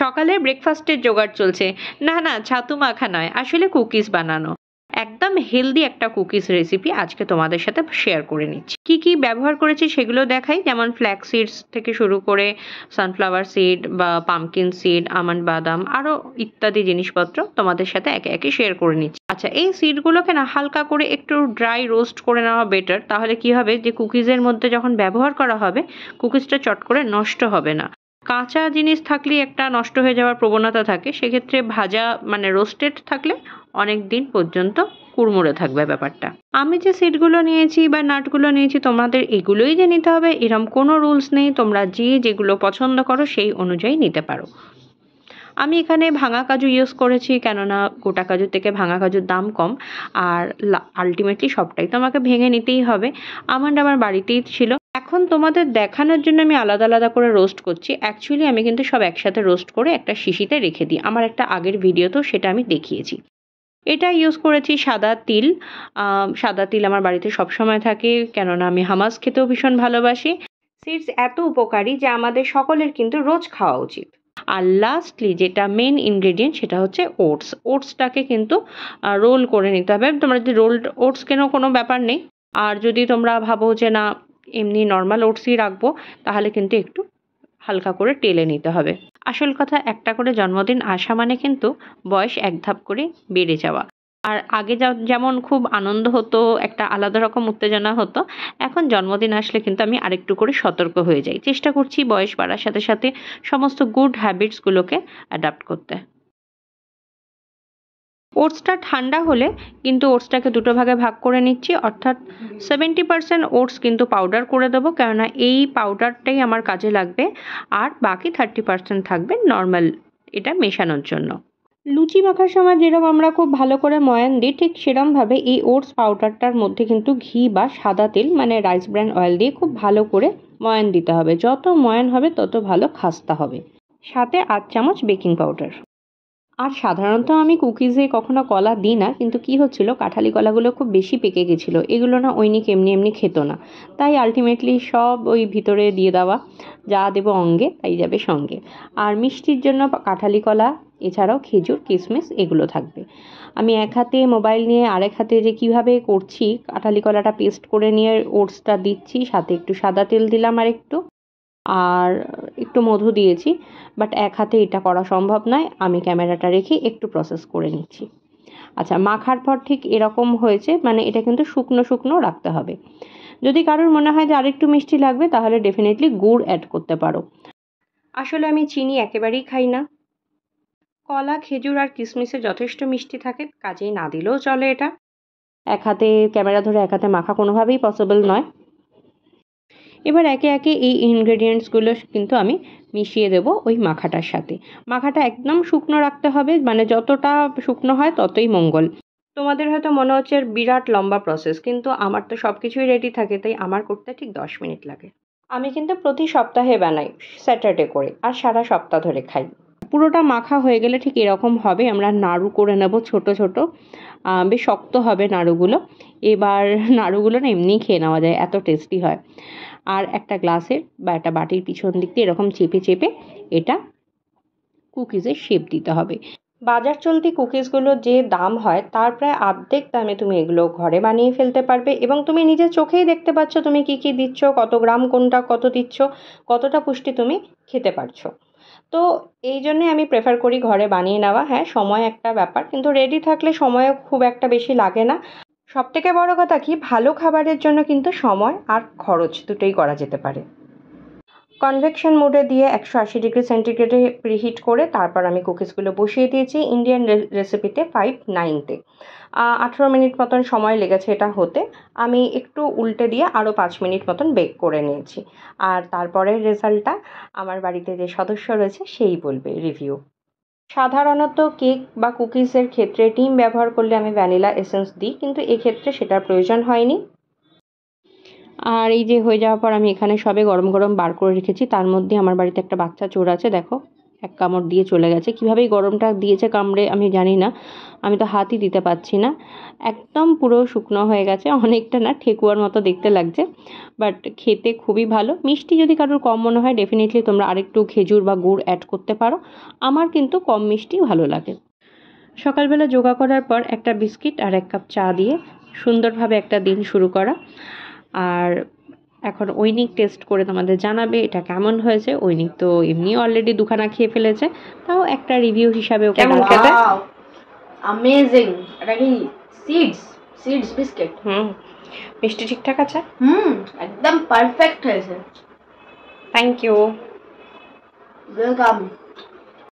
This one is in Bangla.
সকালে ব্রেকফাস্টের জোগাড় চলছে না না ছাতু মাখা নয় আসলে কুকিজ বানানো একদম হেলদি একটা কুকিজ রেসিপি আজকে তোমাদের সাথে শেয়ার করে নিচ্ছি কি কি ব্যবহার করেছি সেগুলো দেখাই যেমন ফ্ল্যাক্স সিডস থেকে শুরু করে সানফ্লাওয়ার সিড বা পামকিন সিড আমন্ড বাদাম আরও ইত্যাদি জিনিসপত্র তোমাদের সাথে একে একে শেয়ার করে নিচ্ছি আচ্ছা এই সিডগুলোকে না হালকা করে একটু ড্রাই রোস্ট করে নেওয়া বেটার তাহলে কি হবে যে কুকিজের মধ্যে যখন ব্যবহার করা হবে কুকিজটা চট করে নষ্ট হবে না কাঁচা জিনিস থাকলে একটা নষ্ট হয়ে যাওয়ার প্রবণতা থাকে সেক্ষেত্রে ভাজা মানে রোস্টেড থাকলে অনেক দিন পর্যন্ত কুড়মুড়ে থাকবে ব্যাপারটা আমি যে সিটগুলো নিয়েছি বা নাটগুলো নিয়েছি তোমাদের এগুলোই যে নিতে হবে এরম কোনো রুলস নেই তোমরা যে যেগুলো পছন্দ করো সেই অনুযায়ী নিতে পারো আমি এখানে ভাঙা কাজু ইউজ করেছি কেননা গোটা কাজুর থেকে ভাঙা কাজুর দাম কম আর আলটিমেটলি সবটাই তোমাকে ভেঙে নিতেই হবে আমার আমার বাড়িতেই ছিল এখন তোমাদের দেখানোর জন্য আমি আলাদা আলাদা করে রোস্ট করছি অ্যাকচুয়ালি আমি কিন্তু সব একসাথে রোস্ট করে একটা শিশিতে রেখে দিই আমার একটা আগের ভিডিওতেও সেটা আমি দেখিয়েছি এটা ইউজ করেছি সাদা তিল সাদা তিল আমার বাড়িতে সবসময় থাকে কেননা আমি হামাস খেতেও ভীষণ ভালোবাসি সিডস এত উপকারী যে আমাদের সকলের কিন্তু রোজ খাওয়া উচিত আর লাস্টলি যেটা মেন ইনগ্রেডিয়েন্ট সেটা হচ্ছে ওটস ওটসটাকে কিন্তু রোল করে নিতে হবে তোমরা যদি রোল ওটস কেন কোনো ব্যাপার নেই আর যদি তোমরা ভাবো যে না এমনি নর্মাল ওটসই রাখবো তাহলে কিন্তু একটু হালকা করে টেলে নিতে হবে আসল কথা একটা করে জন্মদিন আসা মানে কিন্তু বয়স এক ধাপ করে বেড়ে যাওয়া আর আগে যেমন খুব আনন্দ হতো একটা আলাদা রকম উত্তেজনা হতো এখন জন্মদিন আসলে কিন্তু আমি আরেকটু করে সতর্ক হয়ে যাই চেষ্টা করছি বয়স বাড়ার সাথে সাথে সমস্ত গুড হ্যাবিটসগুলোকে অ্যাডাপ্ট করতে ওটসটা ঠান্ডা হলে কিন্তু ওটসটাকে দুটো ভাগে ভাগ করে নিচ্ছি অর্থাৎ সেভেন্টি পারসেন্ট ওটস কিন্তু পাউডার করে দেবো কেননা এই পাউডারটাই আমার কাজে লাগবে আর বাকি থার্টি পারসেন্ট থাকবে নর্মাল এটা মেশানোর জন্য লুচি মাখার সময় যেরকম আমরা খুব ভালো করে ময়ান দিই ঠিক সেরমভাবে এই ওটস পাউডারটার মধ্যে কিন্তু ঘি বা সাদা তেল মানে রাইস ব্র্যান অয়েল দিয়ে খুব ভালো করে ময়ান দিতে হবে যত ময়ান হবে তত ভালো খাস্তা হবে সাথে আধ চামচ বেকিং পাউডার আর সাধারণত আমি কুকিজে কখনো কলা দিই না কিন্তু কি হচ্ছিল কাঁঠালি কলাগুলো খুব বেশি পেকে গেছিলো এগুলো না নিক এমনি এমনি খেত না তাই আলটিমেটলি সব ওই ভিতরে দিয়ে দেওয়া যা দেবো অঙ্গে তাই যাবে সঙ্গে আর মিষ্টির জন্য কাঁঠালি কলা এছাড়াও খেজুর কিসমিস এগুলো থাকবে আমি এক হাতে মোবাইল নিয়ে আরেক হাতে যে কিভাবে করছি কাঁঠালি কলাটা পেস্ট করে নিয়ে ওটসটা দিচ্ছি সাথে একটু সাদা তেল দিলাম আর একটু আর একটু মধু দিয়েছি বাট এক হাতে এটা করা সম্ভব নয় আমি ক্যামেরাটা রেখে একটু প্রসেস করে নিচ্ছি আচ্ছা মাখার পর ঠিক এরকম হয়েছে মানে এটা কিন্তু শুকনো শুকনো রাখতে হবে যদি কারোর মনে হয় যে আরেকটু মিষ্টি লাগবে তাহলে ডেফিনেটলি গুড় অ্যাড করতে পারো আসলে আমি চিনি একেবারেই খাই না কলা খেজুর আর কিশমিশে যথেষ্ট মিষ্টি থাকে কাজেই না দিলেও চলে এটা এক হাতে ক্যামেরা ধরে এক হাতে মাখা কোনোভাবেই পসিবল নয় এবার একে একে এই ইনগ্রেডিয়েন্টসগুলো কিন্তু আমি মিশিয়ে দেব ওই মাখাটার সাথে মাখাটা একদম শুকনো রাখতে হবে মানে যতটা শুকনো হয় ততই মঙ্গল তোমাদের হয়তো মনে হচ্ছে বিরাট লম্বা প্রসেস কিন্তু আমার তো সব কিছুই রেডি থাকে তাই আমার করতে ঠিক দশ মিনিট লাগে আমি কিন্তু প্রতি সপ্তাহে বানাই স্যাটারডে করে আর সারা সপ্তাহ ধরে খাই পুরোটা মাখা হয়ে গেলে ঠিক এরকম হবে আমরা নাড়ু করে নেব ছোট ছোট বেশ শক্ত হবে নাড়ুগুলো এবার নাড়ুগুলো না এমনিই খেয়ে নেওয়া যায় এত টেস্টি হয় আর একটা গ্লাসের বা একটা বাটির পিছন দিক দিয়ে এরকম চেপে চেপে এটা কুকিজের শেপ দিতে হবে বাজার চলতি কুকিজগুলোর যে দাম হয় তার প্রায় অর্ধেক দামে তুমি এগুলো ঘরে বানিয়ে ফেলতে পারবে এবং তুমি নিজের চোখেই দেখতে পাচ্ছ তুমি কি কি দিচ্ছ কত গ্রাম কোনটা কত দিচ্ছ কতটা পুষ্টি তুমি খেতে পারছো তো এই জন্যে আমি প্রেফার করি ঘরে বানিয়ে নেওয়া হ্যাঁ সময় একটা ব্যাপার কিন্তু রেডি থাকলে সময়ও খুব একটা বেশি লাগে না সব থেকে বড় কথা কি ভালো খাবারের জন্য কিন্তু সময় আর খরচ দুটোই করা যেতে পারে কনভেকশন মোডে দিয়ে একশো আশি ডিগ্রি সেন্টিগ্রেডে প্রিহিট করে তারপর আমি কুকিজগুলো বসিয়ে দিয়েছি ইন্ডিয়ান রেসিপিতে ফাইভ নাইনতে আঠেরো মিনিট মতন সময় লেগেছে এটা হতে আমি একটু উল্টে দিয়ে আরও পাঁচ মিনিট মতন বেক করে নিয়েছি আর তারপরের রেজাল্টটা আমার বাড়িতে যে সদস্য রয়েছে সেই বলবে রিভিউ সাধারণত কেক বা কুকিজের ক্ষেত্রে ডিম ব্যবহার করলে আমি ভ্যানিলা এসেন্স দিই কিন্তু এক্ষেত্রে সেটার প্রয়োজন হয়নি আর এই যে হয়ে যাওয়ার পর আমি এখানে সবে গরম গরম বার করে রেখেছি তার মধ্যে আমার বাড়িতে একটা বাচ্চা চোর আছে দেখো এক কামড় দিয়ে চলে গেছে কীভাবেই গরমটা দিয়েছে কামড়ে আমি জানি না আমি তো হাতই দিতে পারছি না একদম পুরো শুকনো হয়ে গেছে অনেকটা না ঠেকুয়ার মতো দেখতে লাগছে বাট খেতে খুবই ভালো মিষ্টি যদি কারোর কম মনে হয় ডেফিনেটলি তোমরা আরেকটু খেজুর বা গুড় অ্যাড করতে পারো আমার কিন্তু কম মিষ্টি ভালো লাগে সকালবেলা যোগা করার পর একটা বিস্কিট আর এক কাপ চা দিয়ে সুন্দরভাবে একটা দিন শুরু করা আর এখন ওইনিক টেস্ট করে তোমাদের জানাবে এটা কেমন হয়েছে ঐনিক তো এমনি অলরেডি দুখানা খেয়ে ফেলেছে তাও একটা রিভিউ হিসাবে কেমন খেতে অ্যামেজিং এটা কি সিডস সিডস বিস্কিট হুম মিষ্টি ঠিকঠাক আছে হুম একদম পারফেক্ট হয়েছে থ্যাংক ইউ ওয়েলকাম